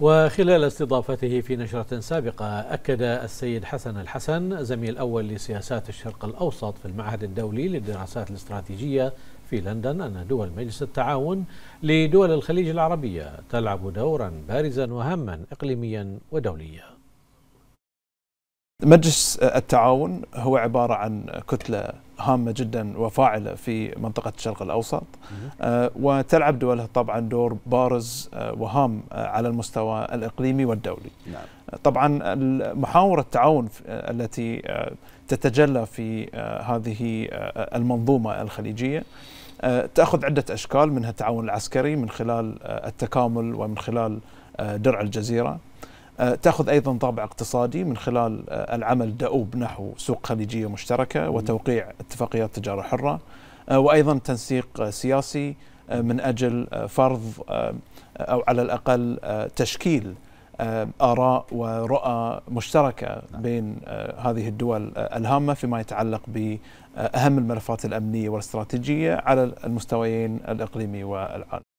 وخلال استضافته في نشرة سابقة أكد السيد حسن الحسن زميل أول لسياسات الشرق الأوسط في المعهد الدولي للدراسات الاستراتيجية في لندن أن دول مجلس التعاون لدول الخليج العربية تلعب دورا بارزا وهاما إقليميا ودوليا مجلس التعاون هو عبارة عن كتلة هامة جدا وفاعلة في منطقة الشرق الأوسط آه، وتلعب دولها طبعا دور بارز آه، وهام آه، على المستوى الإقليمي والدولي نعم. طبعا محاور التعاون التي تتجلى في هذه المنظومة الخليجية تأخذ عدة أشكال منها التعاون العسكري من خلال التكامل ومن خلال درع الجزيرة آه، تاخذ ايضا طابع اقتصادي من خلال آه، العمل دؤوب نحو سوق خليجيه مشتركه وتوقيع اتفاقيات تجاره حره آه، وايضا تنسيق سياسي من اجل فرض او على الاقل تشكيل اراء ورؤى مشتركه نعم. بين هذه الدول الهامه فيما يتعلق باهم الملفات الامنيه والاستراتيجيه على المستويين الاقليمي والعالمي